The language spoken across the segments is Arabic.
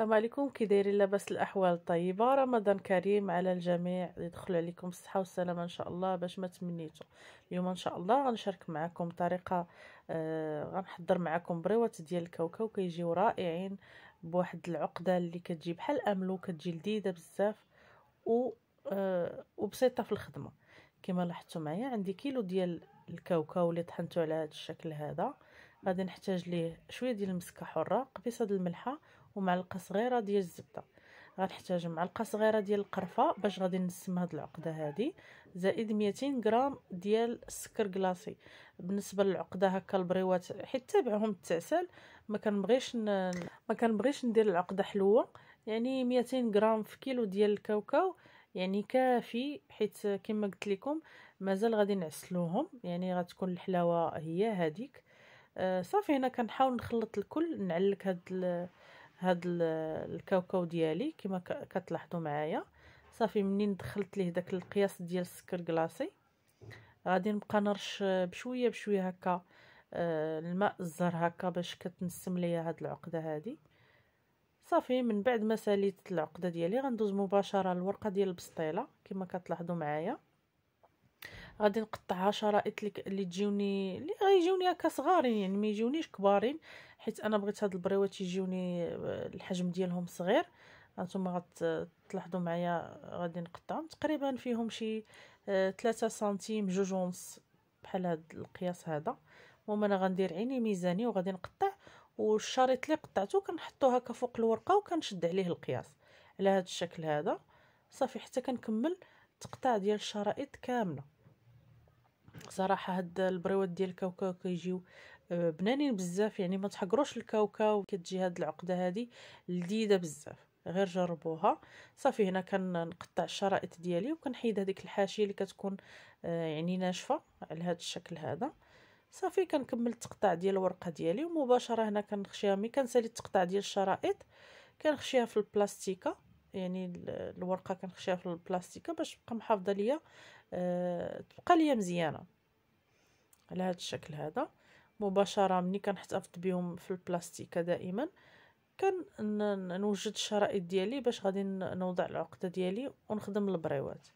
السلام عليكم كي دايرين لاباس الاحوال طيبه رمضان كريم على الجميع يدخل عليكم بالصحه والسلامه ان شاء الله باش ما تمنيتو اليوم ان شاء الله غنشارك معكم طريقه آه غنحضر معكم بريوات ديال الكاوكاو كيجيو رائعين بواحد العقده اللي كتجي بحال املو كتجي لذيذه بزاف و آه وبسيطه في الخدمه كما لاحظتوا معايا عندي كيلو ديال الكاوكاو اللي طحنته على هذا الشكل هذا غادي نحتاج ليه شويه ديال المسكه حره قبيصه د الملحه ومعلقه صغيره ديال الزبده غنحتاج معلقه صغيره ديال القرفه باش غادي نسم هاد العقده هادي زائد 200 غرام ديال السكر كلاصي بالنسبه للعقده هكا البريوات حيت تابعهم التعسل ما كنبغيش ن... ما كنبغيش ندير العقده حلوه يعني 200 غرام في كيلو ديال الكاوكاو يعني كافي حيت كما قلت لكم مازال غادي نعسلوهم يعني غتكون الحلاوه هي هذيك آه صافي هنا كنحاول نخلط الكل نعلك هاد هاد الكاوكاو ديالي كما كتلاحظوا معايا صافي منين دخلت ليه داك القياس ديال السكر كلاصي غادي نبقى نرش بشويه بشويه هكا آه، الماء الزهر هكا باش كتنسم ليا هاد العقده هادي صافي من بعد ما ساليت العقده ديالي غندوز مباشره الورقه ديال البسطيله كما كتلاحظوا معايا غادي نقطعها شرائط اللي تجيوني اللي غيجيوني هكا صغارين يعني ما يجونيش كبارين حيت انا بغيت هاد البريوات يجيوني آه، الحجم ديالهم صغير هانتوما غتلاحظوا آه، معايا غادي نقطعهم تقريبا فيهم شي ثلاثة آه، سنتيم جوج ونص بحال هاد القياس هذا المهم انا غندير عيني ميزاني وغادي نقطع والشريط اللي قطعته كنحطو هكا فوق الورقه وكنشد عليه القياس على هاد الشكل هذا صافي حتى كنكمل تقطع ديال الشرائط كامله صراحه هاد البريوات ديال الكاوكاو كيجيو آه، بنانين بزاف يعني ما تحقروش الكاوكاو كتجي هاد العقده هادي لذيذه بزاف غير جربوها صافي هنا كنقطع الشرائط ديالي وكنحيد هذيك الحاشيه اللي كتكون آه، يعني ناشفه على هذا الشكل هذا صافي كنكمل التقطاع ديال الورقه ديالي ومباشره هنا كنخشيها ملي كنسالي التقطاع ديال الشرائط كنخشيها في البلاستيكه يعني الورقه كنخشيها في البلاستيكه باش تبقى محافظه ليا أه تبقى ليا مزيانه على هذا الشكل هذا مباشره ملي كنحتفظ بهم في البلاستيكه دائما نوجد الشرائط ديالي باش غادي نوضع العقده ديالي ونخدم البريوات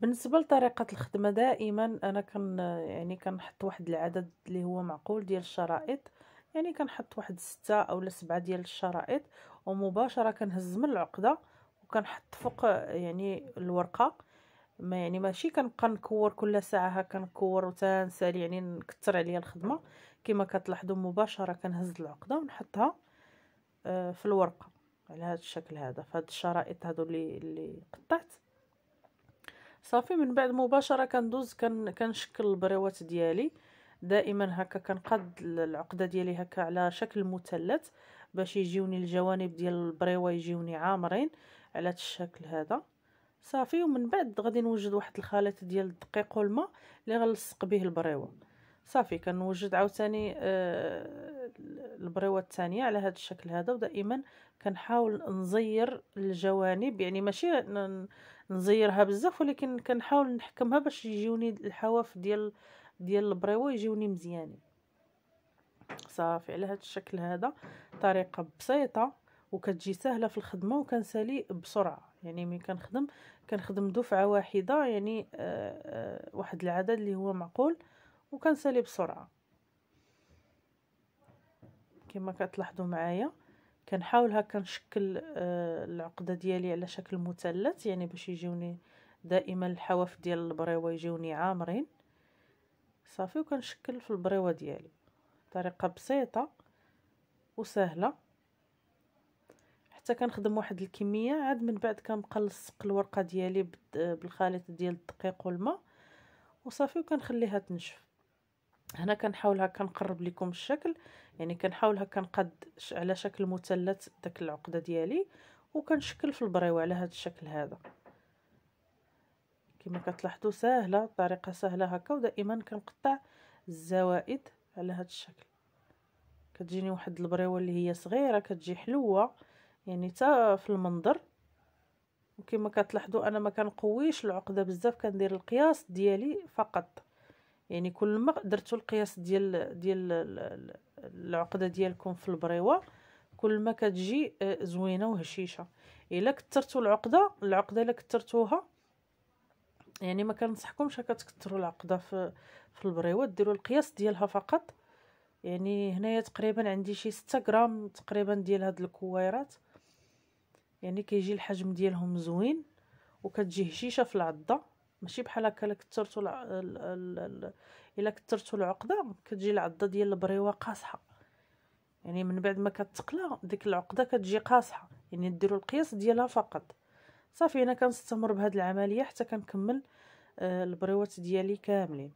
بالنسبه لطريقه الخدمه دائما انا كن يعني كنحط واحد العدد اللي هو معقول ديال الشرائط يعني كنحط واحد ستة اولا سبعة ديال الشرائط ومباشره كنهز من العقده وكنحط فوق يعني الورقه ما يعني ماشي كنبقى نكور كل ساعه هكا نكور وتنسالي يعني نكتر عليا الخدمه كما كتلاحظوا مباشره كنهز العقده ونحطها آه، في الورقه على هذا الشكل هذا في هاد الشرائط هادو اللي اللي قطعت صافي من بعد مباشره كندوز كنشكل البريوات ديالي دائما هكا كنقاد العقده ديالي هكا على شكل مثلث باش يجيوني الجوانب ديال البريوه يجيوني عامرين على الشكل هذا صافي ومن بعد غادي نوجد واحد الخليط ديال الدقيق والماء اللي غنلصق به البريوه صافي كنوجد عاوتاني آه البريوه الثانيه على هذا الشكل هذا ودائما كنحاول نزير الجوانب يعني ماشي نزيرها بزاف ولكن كنحاول نحكمها باش يجيوني الحواف ديال ديال البريوه يجيوني مزيانين صافي على هذا الشكل هذا طريقه بسيطه وكتجي سهله في الخدمه وكنسالي بسرعه يعني ملي كنخدم كنخدم دفعه واحده يعني آآ آه، آه، واحد العدد اللي هو معقول وكنسالي بسرعه كما كتلاحظوا معايا كنحاول هكا نشكل آه، العقده ديالي على شكل مثلث يعني باش يجيوني دائما الحواف ديال البريوه يجيوني عامرين صافي وكنشكل في البريوه ديالي طريقه بسيطه وسهله حتى كنخدم واحد الكميه عاد من بعد كنبقى نلصق الورقه ديالي بالخليط ديال الدقيق والماء وصافي وكنخليها تنشف هنا كنحاول هكا نقرب لكم الشكل يعني كنحاول هكا نقد على شكل مثلث داك العقده ديالي وكنشكل في البريوه على هذا الشكل هذا كما كتلاحظوا سهله الطريقه سهله هكا ودائما كنقطع الزوائد على هذا الشكل كتجيني واحد البريوه اللي هي صغيره كتجي حلوه يعني حتى في المنظر وكما كتلاحظوا انا ما كنقويش العقده بزاف كندير القياس ديالي فقط يعني كل ما درتو القياس ديال ديال العقده ديالكم في البريوه كل ما كتجي آه، زوينه وهشيشه الا كثرتوا العقده العقده الا كثرتوها يعني ما كنصحكمش هكا تكثروا العقده في في البريوات ديروا القياس ديالها فقط يعني هنايا تقريبا عندي شي 6 غرام تقريبا ديال هاد الكويرات يعني كيجي الحجم ديالهم زوين وكتجي هشيشه في العضه ماشي بحال هكا الا كثرتوا الا كثرتوا العقده كتجي العضه ديال البريوه قاصحه يعني من بعد ما كتقلى ديك العقده كتجي قاصحه يعني ديروا القياس ديالها فقط صافي انا كنستمر بهاد العمليه حتى كنكمل آه، البريوات ديالي كاملين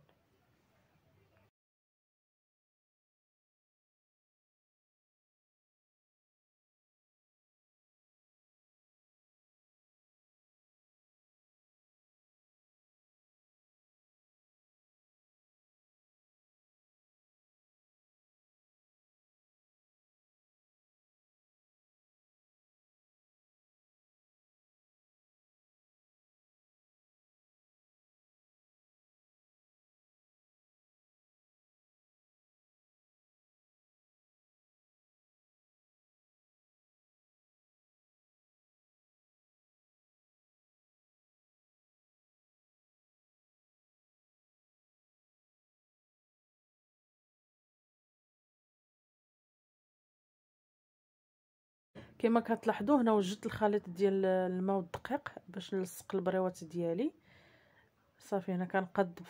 كما كتلاحظوا هنا وجدت الخليط ديال الماء والدقيق باش نلصق البريوات ديالي صافي هنا كنقاد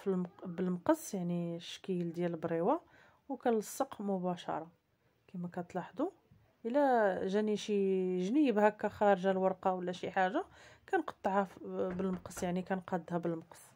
بالمقص يعني الشكل ديال البريوه وكنلصق مباشره كما كتلاحظوا الا جاني شي جنيب هكا خارجه الورقه ولا شي حاجه كنقطعها بالمقص يعني كنقادها بالمقص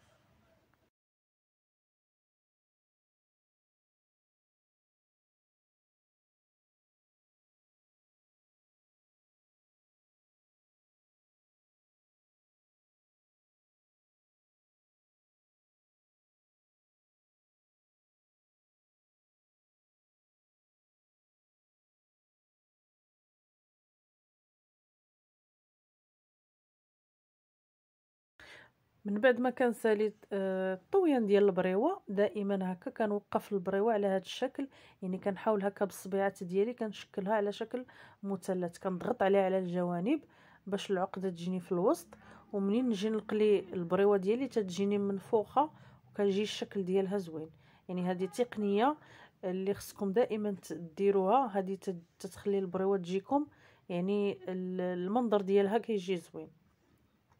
من بعد ما كنسالي الطويان آه، ديال البريوه دائما هكا كنوقف البريوه على هذا الشكل يعني كنحاول هكا بالصبيعات ديالي كنشكلها على شكل مثلث كنضغط عليها على الجوانب باش العقده تجيني في الوسط ومنين نجي نقلي البريوه ديالي تتجيني منفوخه وكنجي الشكل ديالها زوين يعني هذه تقنيه اللي خصكم دائما تديروها هذه تتخلي البريوه تجيكم يعني المنظر ديالها كيجي زوين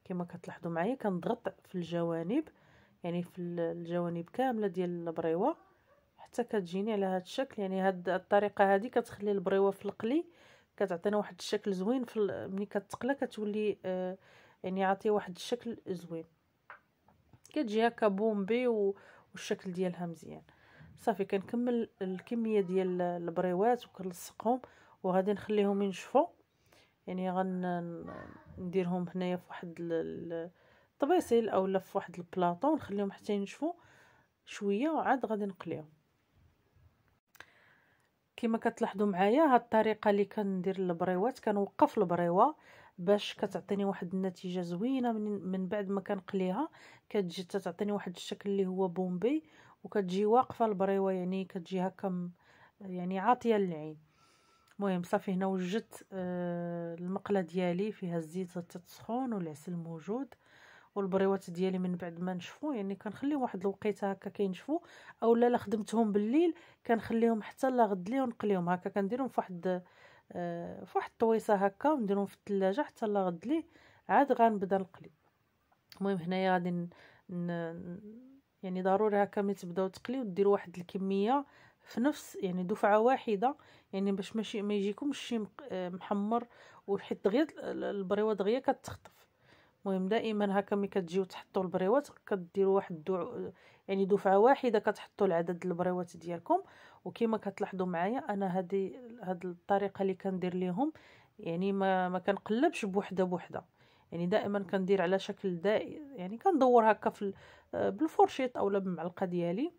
كما كتلاحظوا معايا كنضغط في الجوانب يعني في الجوانب كامله ديال البريوه حتى كتجيني على هذا الشكل يعني هاد الطريقه هذه كتخلي البريوه في القلي كتعطينا واحد الشكل زوين في ملي كتقلى كتولي آه يعني عاطي واحد الشكل زوين كتجي هكا بومبي و... والشكل ديالها مزيان صافي كنكمل الكميه ديال البريوات وكنلصقهم وغادي نخليهم ينشفوا يعني غن نديرهم هنايا فواحد الطبيسيل اولا فواحد البلاطو ونخليهم حتى ينشفوا شويه وعاد غادي نقليهم كما كتلاحظوا معايا هاد الطريقه اللي كندير البريوات كنوقف البريوه باش كتعطيني واحد النتيجه زوينه من, من بعد ما كنقليها كتجي تعطيني واحد الشكل اللي هو بومبي وكتجي واقفه البريوه يعني كتجي هكا يعني عاطيه للعين المهم صافي هنا وجدت آه المقله ديالي فيها الزيت تتسخن والعسل موجود والبريوات ديالي من بعد ما نشفو يعني كنخليهم واحد الوقيته هكا كينشفو اولا لا خدمتهم بالليل كنخليهم حتى لا غد لي ونقليهم هكا كنديرهم فواحد آه فواحد الطويصه هكا ونديرهم في الثلاجه حتى لا غد لي عاد غنبدا نقلي المهم هنايا غادي ن... يعني ضروري هكا ملي تبداو تقليو ديروا واحد الكميه في نفس يعني دفعه واحده يعني باش ماشي ما يجيكمش شي محمر وحيت دغيا البريوه دغيا كتخطف المهم دائما هكا ملي كتجيو تحطوا البريوات كديروا واحد الدوع يعني دفعه واحده كتحطوا العدد البريوات ديالكم وكما كتلاحظوا معايا انا هذه هذه الطريقه اللي كندير ليهم يعني ما ما كنقلبش بوحده بوحده يعني دائما كندير على شكل دائري يعني كندور هكا في بالفرشيط اولا بمعلقه ديالي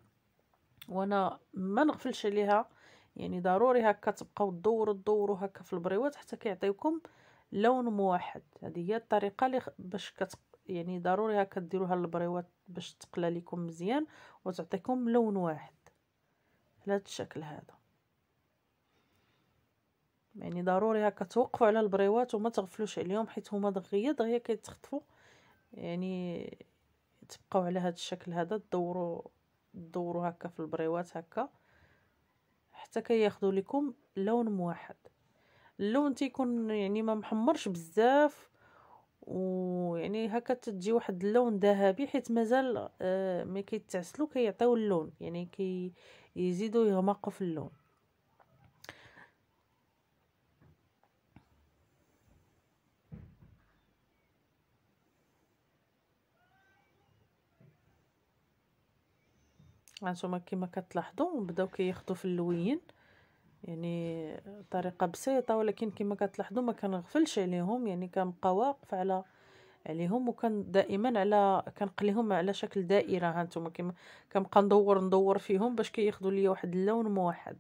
وانا ما نغفلش عليها يعني ضروري هكا تبقاو تدوروا تدوروا هكا في البريوات حتى كيعطيوكم لون موحد هذه هي الطريقه اللي باش كت يعني ضروري هكا ديروها البريوات باش تقلى لكم مزيان وتعطيكم لون واحد على هذا الشكل هذا يعني ضروري هكا توقفوا على البريوات وما تغفلوش عليهم حيت هما دغيا دغيا كيتخطفوا يعني تبقاو على هذا الشكل هذا تدوروا دوروا هكا في البريوات هكا حتى كياخذوا لكم لون موحد اللون تيكون يعني ما محمرش بزاف ويعني هكا تجي واحد اللون ذهبي حيت مازال آه ما كيتعسلوا كيعطيو اللون يعني كي يزيدوا يغمقوا في اللون هانتوما كيما كتلاحظوا بداو كياخذوا في اللوين يعني طريقه بسيطه ولكن كيما كتلاحظوا ما كنغفلش عليهم يعني كنبقى واقف على عليهم وكان دائما على كنقليهم على شكل دائره هانتوما كيما كنبقى ندور ندور فيهم باش كياخذوا ليا واحد اللون موحد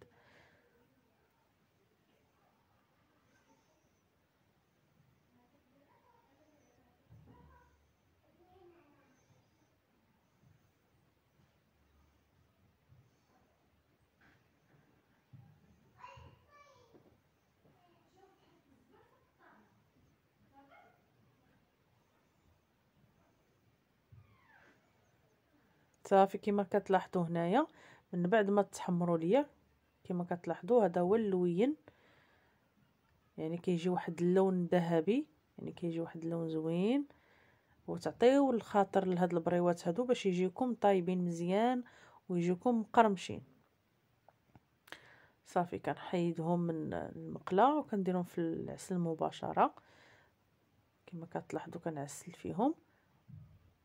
صافي كما كتلاحظوا هنايا من بعد ما تحمروا ليا كما كتلاحظوا هذا هو اللوين يعني كيجي واحد اللون ذهبي يعني كيجي واحد اللون زوين وتعطيو الخاطر لهاد البريوات هادو باش يجيكم طايبين مزيان ويجيكم مقرمشين صافي كنحيدهم من المقله وكنديرهم في العسل مباشره كما كتلاحظوا كنعسل فيهم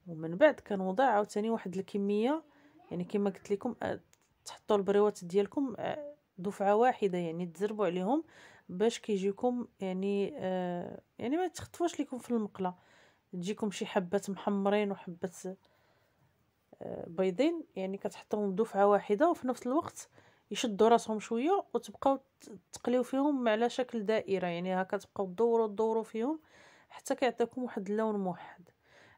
ومن بعد كنوضع عاوتاني واحد الكميه يعني كما قلت لكم تحطوا البريوات ديالكم دفعه واحده يعني تزربوا عليهم باش كيجيكم يعني آه يعني ما تخطفوش لكم في المقله تجيكم شي حبات محمرين وحبات آه بيضين يعني كتحطوهم دفعه واحده وفي نفس الوقت يشدوا راسهم شويه وتبقاو تقليو فيهم على شكل دائره يعني هكا تبقاو تدوروا تدوروا فيهم حتى كيعطيكم واحد اللون موحد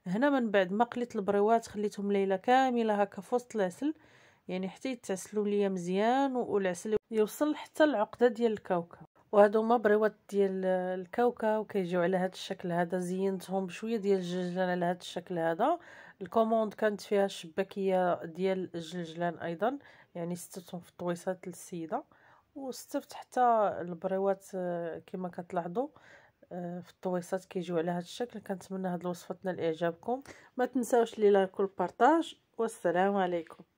هنا من بعد ما قليت البريوات خليتهم ليله كامله هكا في وسط العسل يعني حتى يتعسلوا ليا مزيان والعسل يوصل حتى العقده ديال الكاوكاو وهادو هما بريوات ديال الكاوكاو كيجيو على هذا الشكل هذا زينتهم بشويه ديال الجلجلان على هذا الشكل هذا الكوموند كانت فيها الشباكيه ديال الجلجلان ايضا يعني ستتهم في الطويصات للسيده وستفت حتى البريوات آه، كما كتلاحظوا آه، في الطويصات كيجيو على هذا الشكل كنتمنى هاد الوصفه تنال اعجابكم ما تنساوش لي لايك والبارطاج والسلام عليكم